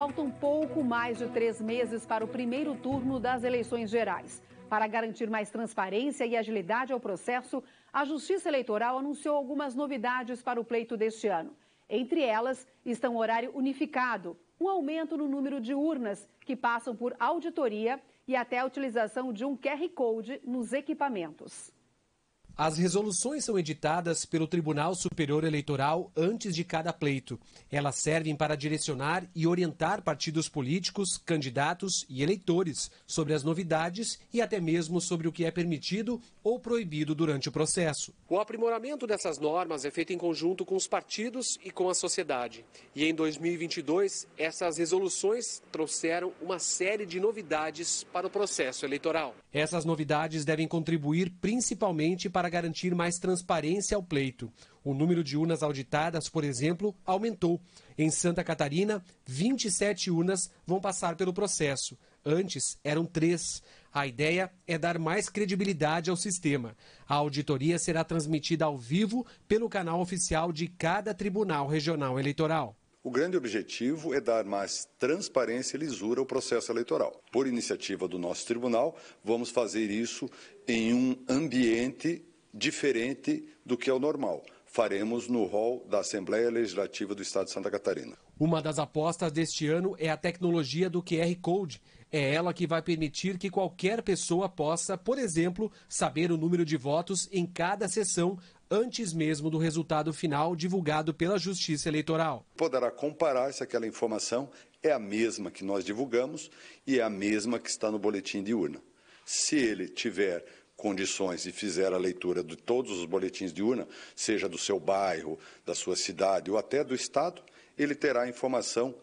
Faltam pouco mais de três meses para o primeiro turno das eleições gerais. Para garantir mais transparência e agilidade ao processo, a Justiça Eleitoral anunciou algumas novidades para o pleito deste ano. Entre elas estão o horário unificado, um aumento no número de urnas que passam por auditoria e até a utilização de um QR Code nos equipamentos. As resoluções são editadas pelo Tribunal Superior Eleitoral antes de cada pleito. Elas servem para direcionar e orientar partidos políticos, candidatos e eleitores sobre as novidades e até mesmo sobre o que é permitido ou proibido durante o processo. O aprimoramento dessas normas é feito em conjunto com os partidos e com a sociedade. E em 2022, essas resoluções trouxeram uma série de novidades para o processo eleitoral. Essas novidades devem contribuir principalmente para para garantir mais transparência ao pleito. O número de urnas auditadas, por exemplo, aumentou. Em Santa Catarina, 27 urnas vão passar pelo processo. Antes eram três. A ideia é dar mais credibilidade ao sistema. A auditoria será transmitida ao vivo pelo canal oficial de cada tribunal regional eleitoral. O grande objetivo é dar mais transparência e lisura ao processo eleitoral. Por iniciativa do nosso tribunal, vamos fazer isso em um ambiente diferente do que é o normal. Faremos no hall da Assembleia Legislativa do Estado de Santa Catarina. Uma das apostas deste ano é a tecnologia do QR Code. É ela que vai permitir que qualquer pessoa possa, por exemplo, saber o número de votos em cada sessão antes mesmo do resultado final divulgado pela Justiça Eleitoral. Poderá comparar se aquela informação é a mesma que nós divulgamos e é a mesma que está no boletim de urna. Se ele tiver condições e fizer a leitura de todos os boletins de urna, seja do seu bairro, da sua cidade ou até do Estado, ele terá a informação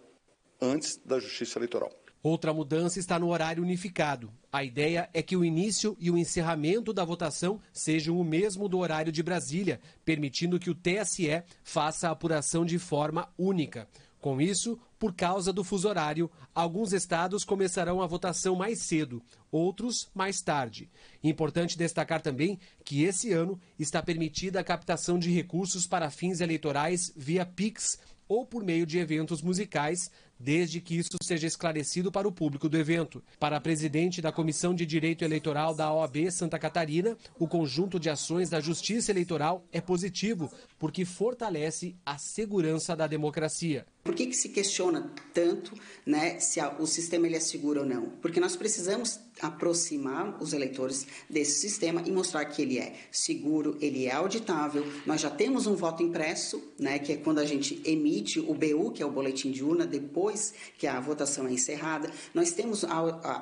antes da Justiça Eleitoral. Outra mudança está no horário unificado. A ideia é que o início e o encerramento da votação sejam o mesmo do horário de Brasília, permitindo que o TSE faça a apuração de forma única. Com isso, por causa do fuso horário, alguns estados começarão a votação mais cedo, outros mais tarde. Importante destacar também que esse ano está permitida a captação de recursos para fins eleitorais via PIX ou por meio de eventos musicais, desde que isso seja esclarecido para o público do evento. Para a presidente da Comissão de Direito Eleitoral da OAB Santa Catarina, o conjunto de ações da Justiça Eleitoral é positivo, porque fortalece a segurança da democracia. Por que, que se questiona tanto né, se a, o sistema ele é seguro ou não? Porque nós precisamos aproximar os eleitores desse sistema e mostrar que ele é seguro, ele é auditável. Nós já temos um voto impresso, né, que é quando a gente emite o BU, que é o boletim de urna, depois depois que a votação é encerrada. Nós temos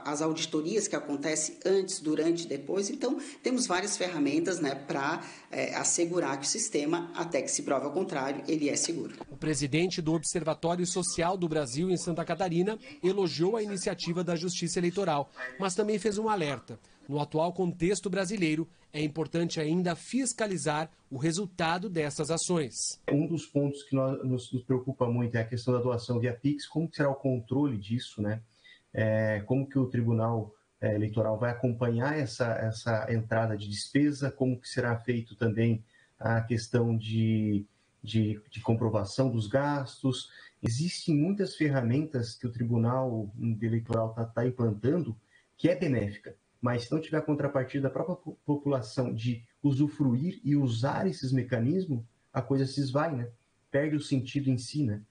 as auditorias que acontecem antes, durante e depois. Então, temos várias ferramentas né, para é, assegurar que o sistema, até que se prove ao contrário, ele é seguro. O presidente do Observatório Social do Brasil em Santa Catarina elogiou a iniciativa da Justiça Eleitoral, mas também fez um alerta. No atual contexto brasileiro, é importante ainda fiscalizar o resultado dessas ações. Um dos pontos que nós, nos, preocupa muito é a questão da doação via Pix, como será o controle disso, né? É, como que o Tribunal é, Eleitoral vai acompanhar essa, essa entrada de despesa, como que será feito também a questão de, de, de comprovação dos gastos. Existem muitas ferramentas que o Tribunal Eleitoral está tá implantando que é benéfica mas se não tiver contrapartida da própria população de usufruir e usar esses mecanismos, a coisa se esvai, né? Perde o sentido em si, né?